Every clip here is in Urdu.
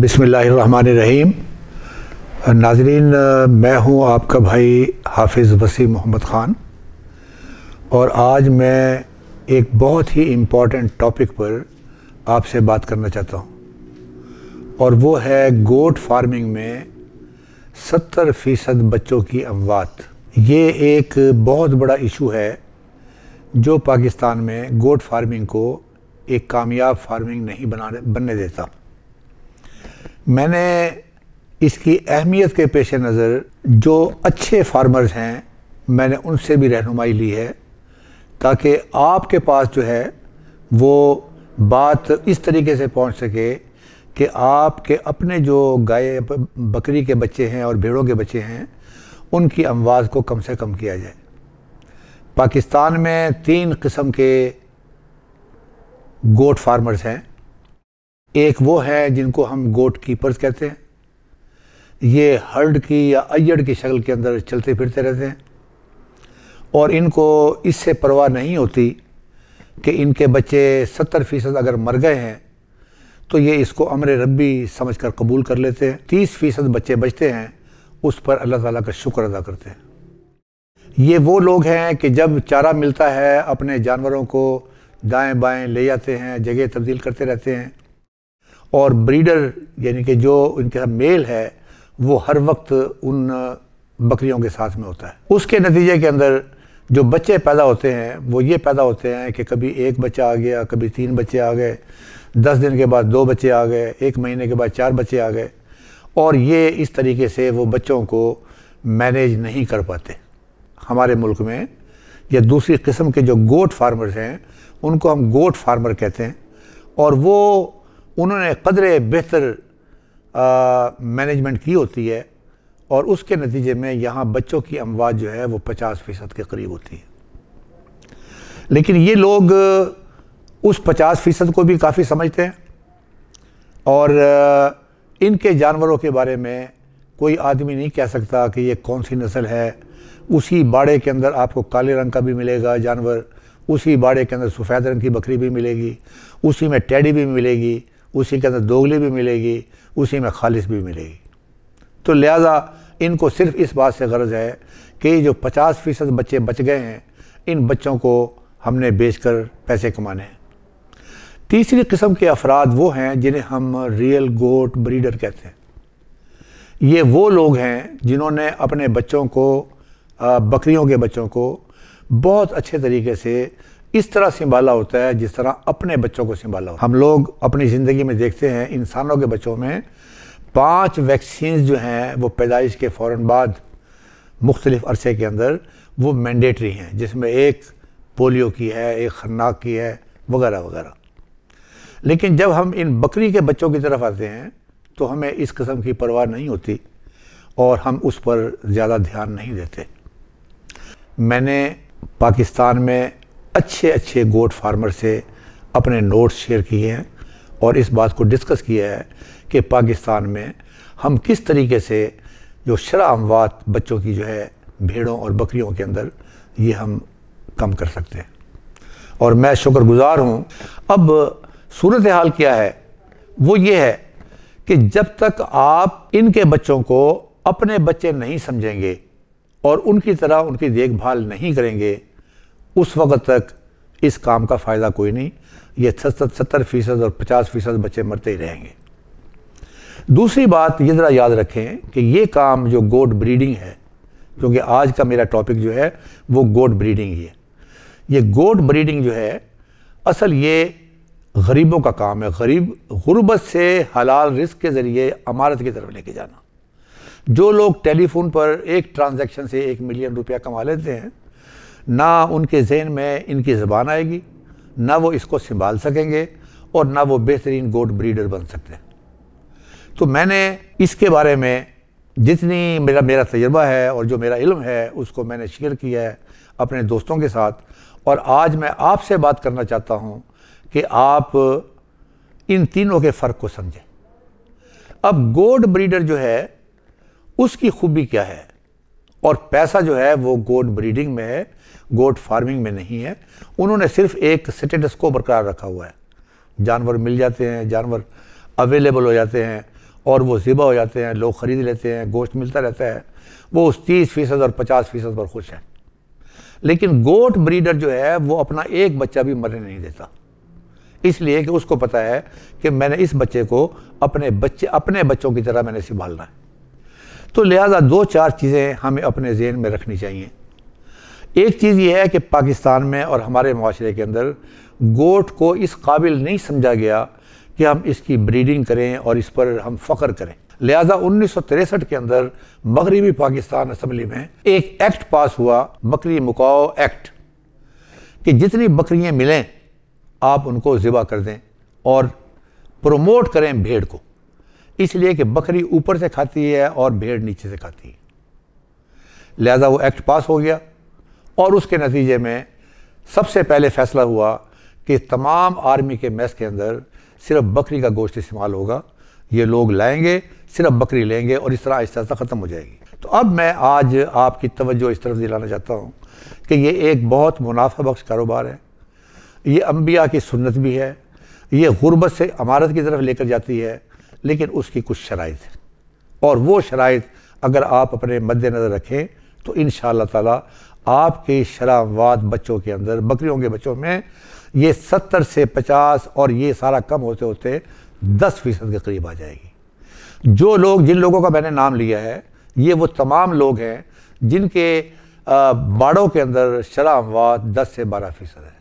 بسم اللہ الرحمن الرحیم ناظرین میں ہوں آپ کا بھائی حافظ وسیع محمد خان اور آج میں ایک بہت ہی امپورٹنٹ ٹاپک پر آپ سے بات کرنا چاہتا ہوں اور وہ ہے گوٹ فارمنگ میں ستر فیصد بچوں کی اموات یہ ایک بہت بڑا ایشو ہے جو پاکستان میں گوٹ فارمنگ کو ایک کامیاب فارمنگ نہیں بنانے بننے دیتا میں نے اس کی اہمیت کے پیش نظر جو اچھے فارمرز ہیں میں نے ان سے بھی رہنمائی لی ہے تاکہ آپ کے پاس جو ہے وہ بات اس طریقے سے پہنچ سکے کہ آپ کے اپنے جو گائے بکری کے بچے ہیں اور بھیڑوں کے بچے ہیں ان کی امواز کو کم سے کم کیا جائے پاکستان میں تین قسم کے گوٹ فارمرز ہیں ایک وہ ہے جن کو ہم گوٹ کیپرز کہتے ہیں یہ ہرڈ کی یا ایڈ کی شکل کے اندر چلتے پھرتے رہتے ہیں اور ان کو اس سے پرواہ نہیں ہوتی کہ ان کے بچے ستر فیصد اگر مر گئے ہیں تو یہ اس کو امر ربی سمجھ کر قبول کر لیتے ہیں تیس فیصد بچے بچتے ہیں اس پر اللہ تعالیٰ کا شکر ادا کرتے ہیں یہ وہ لوگ ہیں کہ جب چارہ ملتا ہے اپنے جانوروں کو دائیں بائیں لے جاتے ہیں جگہ تبدیل کرتے رہتے ہیں اور بریڈر یعنی کہ جو ان کے میل ہے وہ ہر وقت ان بکریوں کے ساتھ میں ہوتا ہے اس کے نتیجے کے اندر جو بچے پیدا ہوتے ہیں وہ یہ پیدا ہوتے ہیں کہ کبھی ایک بچہ آ گیا کبھی تین بچے آ گئے دس دن کے بعد دو بچے آ گئے ایک مہینے کے بعد چار بچے آ گئے اور یہ اس طریقے سے وہ بچوں کو مینیج نہیں کر پاتے ہمارے ملک میں یا دوسری قسم کے جو گوٹ فارمرز ہیں ان کو ہم گوٹ فارمر کہتے ہیں اور وہ انہوں نے قدرے بہتر مینجمنٹ کی ہوتی ہے اور اس کے نتیجے میں یہاں بچوں کی اموات جو ہے وہ پچاس فیصد کے قریب ہوتی ہے لیکن یہ لوگ اس پچاس فیصد کو بھی کافی سمجھتے ہیں اور ان کے جانوروں کے بارے میں کوئی آدمی نہیں کہہ سکتا کہ یہ کون سی نسل ہے اسی باڑے کے اندر آپ کو کالے رنگ کا بھی ملے گا جانور اسی باڑے کے اندر سفید رنگ کی بکری بھی ملے گی اسی میں ٹیڈی بھی ملے گی اسی کے اندر دوگلی بھی ملے گی اسی میں خالص بھی ملے گی تو لہٰذا ان کو صرف اس بات سے غرض ہے کہ جو پچاس فیصد بچے بچ گئے ہیں ان بچوں کو ہم نے بیچ کر پیسے کمانے ہیں تیسری قسم کے افراد وہ ہیں جنہیں ہم ریئل گوٹ بریڈر کہتے ہیں یہ وہ لوگ ہیں جنہوں نے اپنے بچوں کو بکریوں کے بچوں کو بہت اچھے طریقے سے اس طرح سنبھالا ہوتا ہے جس طرح اپنے بچوں کو سنبھالا ہوتا ہے ہم لوگ اپنی زندگی میں دیکھتے ہیں انسانوں کے بچوں میں پانچ ویکسینز جو ہیں وہ پیدائش کے فوراً بعد مختلف عرصے کے اندر وہ مینڈیٹری ہیں جس میں ایک پولیو کی ہے ایک خرناک کی ہے وغیرہ وغیرہ لیکن جب ہم ان بکری کے بچوں کی طرف آتے ہیں تو ہمیں اس قسم کی پرواہ نہیں ہوتی اور ہم اس پر زیادہ دھیان نہیں دیتے میں نے پاکستان میں اچھے اچھے گوٹ فارمر سے اپنے نوٹس شیئر کیے ہیں اور اس بات کو ڈسکس کیا ہے کہ پاکستان میں ہم کس طریقے سے جو شرح اموات بچوں کی جو ہے بھیڑوں اور بکریوں کے اندر یہ ہم کم کر سکتے ہیں اور میں شکر گزار ہوں اب صورتحال کیا ہے وہ یہ ہے کہ جب تک آپ ان کے بچوں کو اپنے بچے نہیں سمجھیں گے اور ان کی طرح ان کی دیکھ بھال نہیں کریں گے اس وقت تک اس کام کا فائدہ کوئی نہیں یہ ستر فیصد اور پچاس فیصد بچے مرتے ہی رہیں گے دوسری بات یہ ذرا یاد رکھیں کہ یہ کام جو گوٹ بریڈنگ ہے کیونکہ آج کا میرا ٹاپک جو ہے وہ گوٹ بریڈنگ ہی ہے یہ گوٹ بریڈنگ جو ہے اصل یہ غریبوں کا کام ہے غریب غربت سے حلال رزق کے ذریعے عمارت کی طرف لے کے جانا جو لوگ ٹیلی فون پر ایک ٹرانزیکشن سے ایک ملین روپیہ کما لیتے ہیں نہ ان کے ذہن میں ان کی زبان آئے گی نہ وہ اس کو سنبھال سکیں گے اور نہ وہ بہترین گوڈ بریڈر بن سکتے ہیں تو میں نے اس کے بارے میں جتنی میرا میرا تجربہ ہے اور جو میرا علم ہے اس کو میں نے شیئر کیا ہے اپنے دوستوں کے ساتھ اور آج میں آپ سے بات کرنا چاہتا ہوں کہ آپ ان تینوں کے فرق کو سمجھیں اب گوڈ بریڈر جو ہے اس کی خوبی کیا ہے اور پیسہ جو ہے وہ گوٹ بریڈنگ میں ہے گوٹ فارمنگ میں نہیں ہے انہوں نے صرف ایک سٹیٹس کو برقرار رکھا ہوا ہے جانور مل جاتے ہیں جانور اویلیبل ہو جاتے ہیں اور وہ ذبح ہو جاتے ہیں لوگ خرید لیتے ہیں گوشت ملتا رہتا ہے وہ اس تیس فیصد اور پچاس فیصد پر خوش ہیں لیکن گوٹ بریڈر جو ہے وہ اپنا ایک بچہ بھی مرنے نہیں دیتا اس لیے کہ اس کو پتہ ہے کہ میں نے اس بچے کو اپنے بچے اپنے بچوں کی طرح میں نے سنبھالنا ہے تو لہٰذا دو چار چیزیں ہمیں اپنے ذہن میں رکھنی چاہیے ایک چیز یہ ہے کہ پاکستان میں اور ہمارے معاشرے کے اندر گوٹ کو اس قابل نہیں سمجھا گیا کہ ہم اس کی بریڈنگ کریں اور اس پر ہم فخر کریں لہٰذا انیس سو تریسٹھ کے اندر مغربی پاکستان اسمبلی میں ایک ایکٹ پاس ہوا بکری مکاؤ ایکٹ کہ جتنی بکریاں ملیں آپ ان کو ذبح کر دیں اور پروموٹ کریں بھیڑ کو اس لیے کہ بکری اوپر سے کھاتی ہے اور بھیڑ نیچے سے کھاتی ہے لہذا وہ ایکٹ پاس ہو گیا اور اس کے نتیجے میں سب سے پہلے فیصلہ ہوا کہ تمام آرمی کے میس کے اندر صرف بکری کا گوشت استعمال ہوگا یہ لوگ لائیں گے صرف بکری لیں گے اور اس طرح اس طرح ختم ہو جائے گی تو اب میں آج آپ کی توجہ اس طرف دلانا چاہتا ہوں کہ یہ ایک بہت منافع بخش کاروبار ہے یہ انبیاء کی سنت بھی ہے یہ غربت سے عمارت کی طرف لے کر جاتی ہے لیکن اس کی کچھ شرائط اور وہ شرائط اگر آپ اپنے مد نظر رکھیں تو انشاءاللہ تعالی اللہ آپ کے شرح بچوں کے اندر بکریوں کے بچوں میں یہ ستر سے پچاس اور یہ سارا کم ہوتے ہوتے دس فیصد کے قریب آ جائے گی جو لوگ جن لوگوں کا میں نے نام لیا ہے یہ وہ تمام لوگ ہیں جن کے باڑوں کے اندر شرح اموات دس سے بارہ فیصد ہے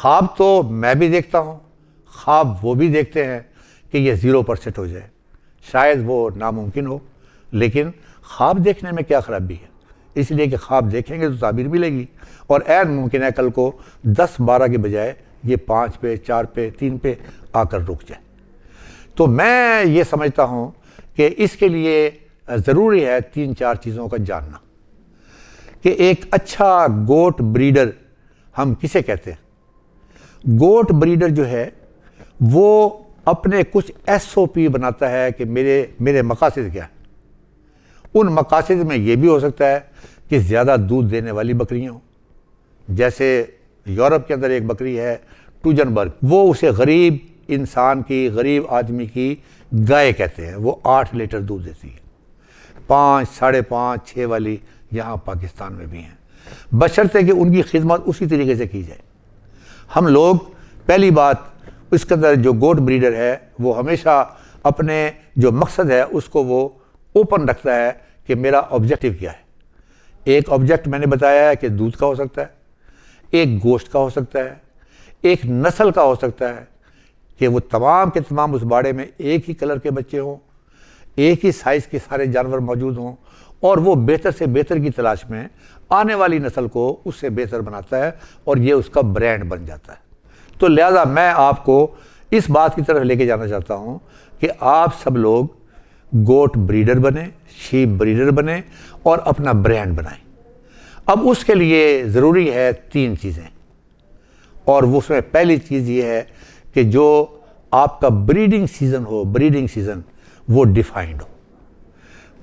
خواب تو میں بھی دیکھتا ہوں خواب وہ بھی دیکھتے ہیں کہ یہ زیرو پرسینٹ ہو جائے شاید وہ ناممکن ہو لیکن خواب دیکھنے میں کیا خرابی ہے اس لیے کہ خواب دیکھیں گے تو تعبیر ملے گی اور این ممکن ہے کل کو دس بارہ کے بجائے یہ پانچ پہ چار پہ تین پہ آ کر رک جائے تو میں یہ سمجھتا ہوں کہ اس کے لیے ضروری ہے تین چار چیزوں کا جاننا کہ ایک اچھا گوٹ بریڈر ہم کسے کہتے ہیں گوٹ بریڈر جو ہے وہ اپنے کچھ ایس او پی بناتا ہے کہ میرے میرے مقاصد کیا ان مقاصد میں یہ بھی ہو سکتا ہے کہ زیادہ دودھ دینے والی ہوں جیسے یورپ کے اندر ایک بکری ہے ٹوجن برگ وہ اسے غریب انسان کی غریب آدمی کی گائے کہتے ہیں وہ آٹھ لیٹر دودھ دیتی ہے پانچ ساڑھے پانچ چھ والی یہاں پاکستان میں بھی ہیں ہے کہ ان کی خدمات اسی طریقے سے کی جائے ہم لوگ پہلی بات اس کے اندر جو گوٹ بریڈر ہے وہ ہمیشہ اپنے جو مقصد ہے اس کو وہ اوپن رکھتا ہے کہ میرا اوبجیکٹیو کیا ہے ایک آبجیکٹ میں نے بتایا ہے کہ دودھ کا ہو سکتا ہے ایک گوشت کا ہو سکتا ہے ایک نسل کا ہو سکتا ہے کہ وہ تمام کے تمام اس باڑے میں ایک ہی کلر کے بچے ہوں ایک ہی سائز کے سارے جانور موجود ہوں اور وہ بہتر سے بہتر کی تلاش میں آنے والی نسل کو اس سے بہتر بناتا ہے اور یہ اس کا برینڈ بن جاتا ہے تو لہٰذا میں آپ کو اس بات کی طرف لے کے جانا چاہتا ہوں کہ آپ سب لوگ گوٹ بریڈر بنیں شیپ بریڈر بنیں اور اپنا برینڈ بنائیں اب اس کے لیے ضروری ہے تین چیزیں اور وہ اس میں پہلی چیز یہ ہے کہ جو آپ کا بریڈنگ سیزن ہو بریڈنگ سیزن وہ ڈیفائنڈ ہو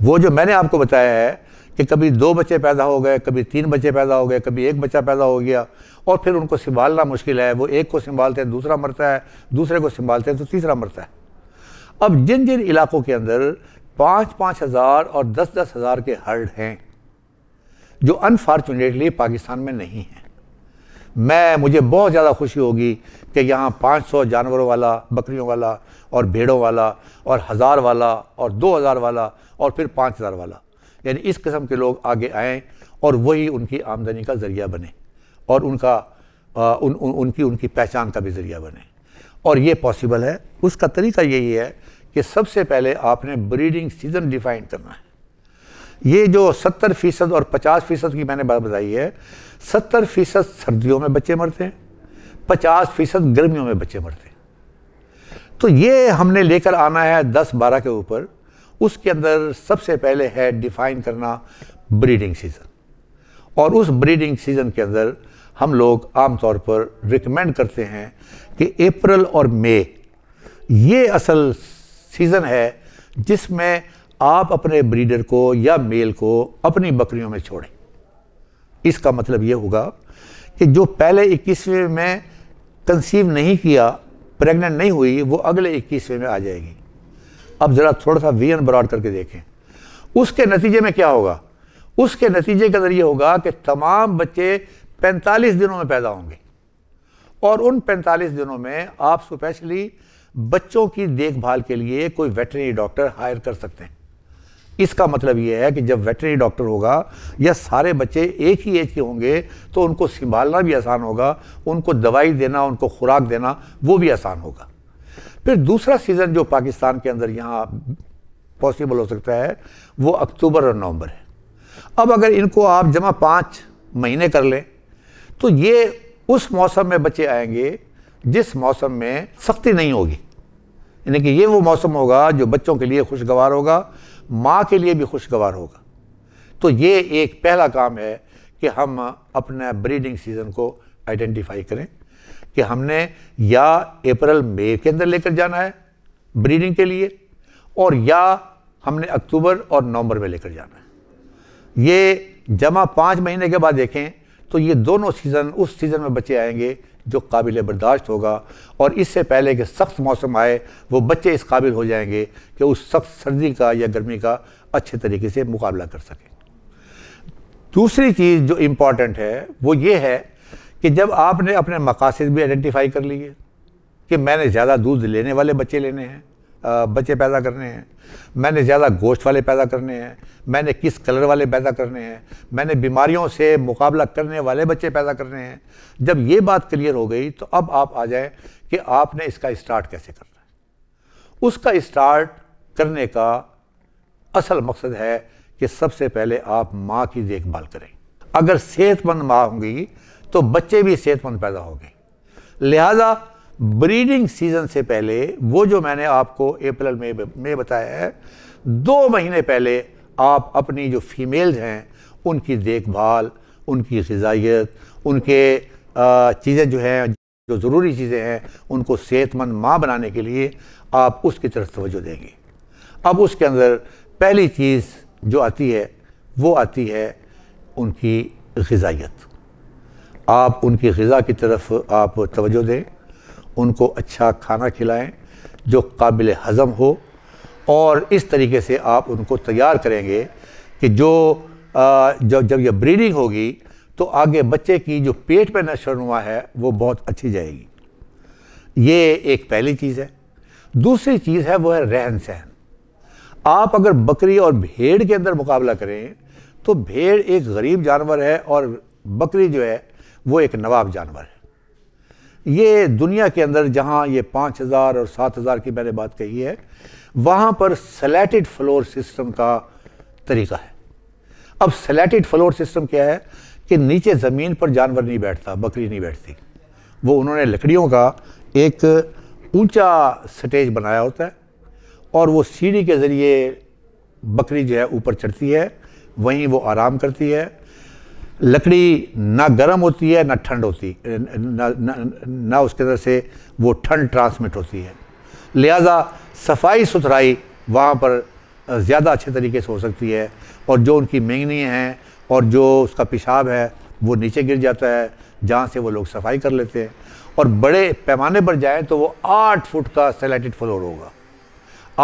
وہ جو میں نے آپ کو بتایا ہے کہ کبھی دو بچے پیدا ہو گئے کبھی تین بچے پیدا ہو گئے کبھی ایک بچہ پیدا ہو گیا اور پھر ان کو سنبھالنا مشکل ہے وہ ایک کو سنبھالتے ہیں دوسرا مرتا ہے دوسرے کو سنبھالتے ہیں تو تیسرا مرتا ہے اب جن جن علاقوں کے اندر پانچ پانچ ہزار اور دس دس ہزار کے ہرڈ ہیں جو انفارچونیٹلی پاکستان میں نہیں ہیں میں مجھے بہت زیادہ خوشی ہوگی کہ یہاں پانچ سو جانوروں والا بکریوں والا اور بھیڑوں والا اور ہزار والا اور دو ہزار والا اور پھر پانچ ہزار والا یعنی اس قسم کے لوگ آگے آئیں اور وہی ان کی آمدنی کا ذریعہ بنے اور ان کا ان کی ان کی پہچان کا بھی ذریعہ بنے اور یہ پاسبل ہے اس کا طریقہ یہی ہے کہ سب سے پہلے آپ نے بریڈنگ سیزن ڈیفائن کرنا ہے یہ جو ستر فیصد اور پچاس فیصد کی میں نے بات بتائی ہے ستر فیصد سردیوں میں بچے مرتے ہیں پچاس فیصد گرمیوں میں بچے مرتے ہیں تو یہ ہم نے لے کر آنا ہے دس بارہ کے اوپر اس کے اندر سب سے پہلے ہے ڈیفائن کرنا بریڈنگ سیزن اور اس بریڈنگ سیزن کے اندر ہم لوگ عام طور پر ریکمینڈ کرتے ہیں کہ اپریل اور مے یہ اصل سیزن ہے جس میں آپ اپنے بریڈر کو یا میل کو اپنی بکریوں میں چھوڑیں اس کا مطلب یہ ہوگا کہ جو پہلے اکیسویں میں کنسیو نہیں کیا پریگننٹ نہیں ہوئی وہ اگلے اکیسویں میں آ جائے گی اب ذرا تھوڑا سا وی این براڈ کر کے دیکھیں اس کے نتیجے میں کیا ہوگا اس کے نتیجے کے ذریعے ہوگا کہ تمام بچے پینتالیس دنوں میں پیدا ہوں گے اور ان پینتالیس دنوں میں آپ اسپیشلی بچوں کی دیکھ بھال کے لیے کوئی ویٹرنری ڈاکٹر ہائر کر سکتے ہیں اس کا مطلب یہ ہے کہ جب ویٹرنری ڈاکٹر ہوگا یا سارے بچے ایک ہی ایج کے ہوں گے تو ان کو سنبھالنا بھی آسان ہوگا ان کو دوائی دینا ان کو خوراک دینا وہ بھی آسان ہوگا پھر دوسرا سیزن جو پاکستان کے اندر یہاں پوسیبل ہو سکتا ہے وہ اکتوبر اور نومبر ہے اب اگر ان کو آپ جمع پانچ مہینے کر لیں تو یہ اس موسم میں بچے آئیں گے جس موسم میں سختی نہیں ہوگی یعنی کہ یہ وہ موسم ہوگا جو بچوں کے لیے خوشگوار ہوگا ماں کے لیے بھی خوشگوار ہوگا تو یہ ایک پہلا کام ہے کہ ہم اپنے بریڈنگ سیزن کو آئیڈینٹیفائی کریں کہ ہم نے یا اپریل مئی کے اندر لے کر جانا ہے بریڈنگ کے لیے اور یا ہم نے اکتوبر اور نومبر میں لے کر جانا ہے یہ جمع پانچ مہینے کے بعد دیکھیں تو یہ دونوں سیزن اس سیزن میں بچے آئیں گے جو قابل برداشت ہوگا اور اس سے پہلے کہ سخت موسم آئے وہ بچے اس قابل ہو جائیں گے کہ اس سخت سردی کا یا گرمی کا اچھے طریقے سے مقابلہ کر سکیں دوسری چیز جو امپورٹنٹ ہے وہ یہ ہے کہ جب آپ نے اپنے مقاصد بھی آئیڈینٹیفائی کر لیے کہ میں نے زیادہ دودھ لینے والے بچے لینے ہیں بچے پیدا کرنے ہیں میں نے زیادہ گوشت والے پیدا کرنے ہیں میں نے کس کلر والے پیدا کرنے ہیں میں نے بیماریوں سے مقابلہ کرنے والے بچے پیدا کرنے ہیں جب یہ بات کلیئر ہو گئی تو اب آپ آ جائیں کہ آپ نے اس کا اسٹارٹ کیسے کرنا ہے اس کا اسٹارٹ کرنے کا اصل مقصد ہے کہ سب سے پہلے آپ ماں کی دیکھ بھال کریں اگر صحت مند ماں ہوں گی تو بچے بھی صحت مند پیدا ہو گئے لہٰذا بریڈنگ سیزن سے پہلے وہ جو میں نے آپ کو اپریل میں بتایا ہے دو مہینے پہلے آپ اپنی جو فیمیلز ہیں ان کی دیکھ بھال ان کی غذائیت ان کے چیزیں جو ہیں جو ضروری چیزیں ہیں ان کو صحت مند ماں بنانے کے لیے آپ اس کی طرف توجہ دیں گے اب اس کے اندر پہلی چیز جو آتی ہے وہ آتی ہے ان کی غذائیت آپ ان کی غذا کی طرف آپ توجہ دیں ان کو اچھا کھانا کھلائیں جو قابل ہضم ہو اور اس طریقے سے آپ ان کو تیار کریں گے کہ جو جب یہ بریڈنگ ہوگی تو آگے بچے کی جو پیٹ پر نشو ہوا نما ہے وہ بہت اچھی جائے گی یہ ایک پہلی چیز ہے دوسری چیز ہے وہ ہے رہن سہن آپ اگر بکری اور بھیڑ کے اندر مقابلہ کریں تو بھیڑ ایک غریب جانور ہے اور بکری جو ہے وہ ایک نواب جانور ہے یہ دنیا کے اندر جہاں یہ پانچ ہزار اور سات ہزار کی میں نے بات کہی ہے وہاں پر سلیٹڈ فلور سسٹم کا طریقہ ہے اب سلیٹڈ فلور سسٹم کیا ہے کہ نیچے زمین پر جانور نہیں بیٹھتا بکری نہیں بیٹھتی وہ انہوں نے لکڑیوں کا ایک اونچا سٹیج بنایا ہوتا ہے اور وہ سیڑھی کے ذریعے بکری جو ہے اوپر چڑھتی ہے وہیں وہ آرام کرتی ہے لکڑی نہ گرم ہوتی ہے نہ ٹھنڈ ہوتی نہ اس کے اندر سے وہ ٹھنڈ ٹرانسمٹ ہوتی ہے لہٰذا صفائی ستھرائی وہاں پر زیادہ اچھے طریقے سے ہو سکتی ہے اور جو ان کی مینگنی ہیں اور جو اس کا پیشاب ہے وہ نیچے گر جاتا ہے جہاں سے وہ لوگ صفائی کر لیتے ہیں اور بڑے پیمانے پر جائیں تو وہ آٹھ فٹ کا سیلیٹڈ فلور ہوگا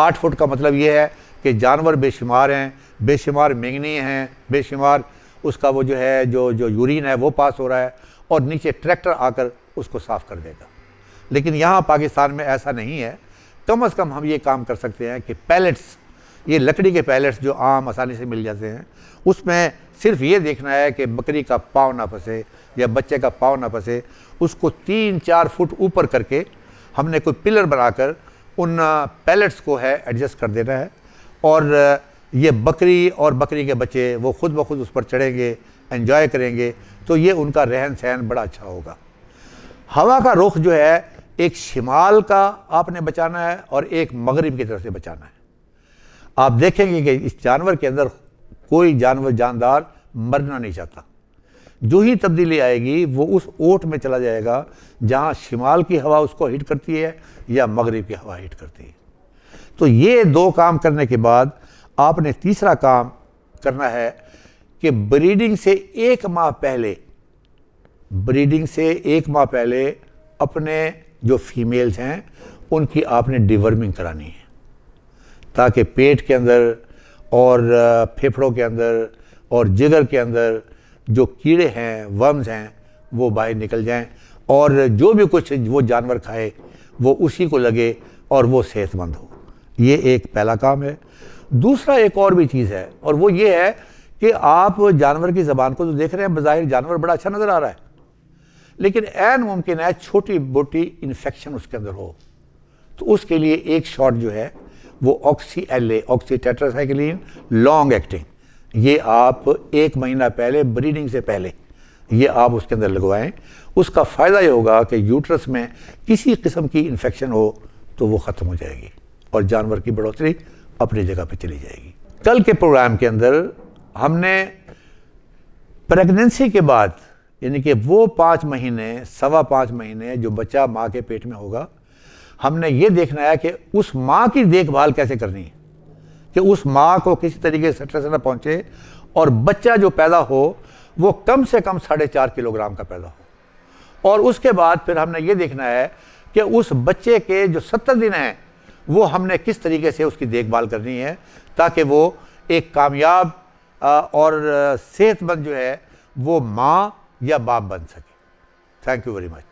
آٹھ فٹ کا مطلب یہ ہے کہ جانور بے شمار ہیں بے شمار مینگنی ہیں بے شمار اس کا وہ جو ہے جو جو یورین ہے وہ پاس ہو رہا ہے اور نیچے ٹریکٹر آ کر اس کو صاف کر دے گا لیکن یہاں پاکستان میں ایسا نہیں ہے کم از کم ہم یہ کام کر سکتے ہیں کہ پیلٹس یہ لکڑی کے پیلٹس جو عام آسانی سے مل جاتے ہیں اس میں صرف یہ دیکھنا ہے کہ بکری کا پاؤں نہ پھنسے یا بچے کا پاؤ نہ پھنسے اس کو تین چار فٹ اوپر کر کے ہم نے کوئی پلر بنا کر ان پیلٹس کو ہے ایڈجسٹ کر دینا ہے اور یہ بکری اور بکری کے بچے وہ خود بخود اس پر چڑھیں گے انجوائے کریں گے تو یہ ان کا رہن سہن بڑا اچھا ہوگا ہوا کا رخ جو ہے ایک شمال کا آپ نے بچانا ہے اور ایک مغرب کی طرف سے بچانا ہے آپ دیکھیں گے کہ اس جانور کے اندر کوئی جانور جاندار مرنا نہیں چاہتا جو ہی تبدیلی آئے گی وہ اس اوٹ میں چلا جائے گا جہاں شمال کی ہوا اس کو ہٹ کرتی ہے یا مغرب کی ہوا ہٹ کرتی ہے تو یہ دو کام کرنے کے بعد آپ نے تیسرا کام کرنا ہے کہ بریڈنگ سے ایک ماہ پہلے بریڈنگ سے ایک ماہ پہلے اپنے جو فیمیلز ہیں ان کی آپ نے ڈیورمنگ کرانی ہے تاکہ پیٹ کے اندر اور پھیپھڑوں کے اندر اور جگر کے اندر جو کیڑے ہیں ومز ہیں وہ باہر نکل جائیں اور جو بھی کچھ وہ جانور کھائے وہ اسی کو لگے اور وہ صحت مند ہو یہ ایک پہلا کام ہے دوسرا ایک اور بھی چیز ہے اور وہ یہ ہے کہ آپ جانور کی زبان کو تو دیکھ رہے ہیں بظاہر جانور بڑا اچھا نظر آ رہا ہے لیکن این ممکن ہے چھوٹی بوٹی انفیکشن اس کے اندر ہو تو اس کے لیے ایک شارٹ جو ہے وہ آکسی ٹیٹراسائکلین لانگ ایکٹنگ یہ آپ ایک مہینہ پہلے بریڈنگ سے پہلے یہ آپ اس کے اندر لگوائیں اس کا فائدہ یہ ہوگا کہ یوٹرس میں کسی قسم کی انفیکشن ہو تو وہ ختم ہو جائے گی اور جانور کی بڑھوتری اپنی جگہ پہ چلی جائے گی کل کے پروگرام کے اندر ہم نے پریگننسی کے بعد یعنی کہ وہ پانچ مہینے سوا پانچ مہینے جو بچہ ماں کے پیٹ میں ہوگا ہم نے یہ دیکھنا ہے کہ اس ماں کی دیکھ بھال کیسے کرنی ہے کہ اس ماں کو کسی طریقے سے نہ پہنچے اور بچہ جو پیدا ہو وہ کم سے کم ساڑھے چار کلو گرام کا پیدا ہو اور اس کے بعد پھر ہم نے یہ دیکھنا ہے کہ اس بچے کے جو ستر دن ہیں وہ ہم نے کس طریقے سے اس کی دیکھ بھال کرنی ہے تاکہ وہ ایک کامیاب اور صحت مند جو ہے وہ ماں یا باپ بن سکے تھینک یو ویری مچ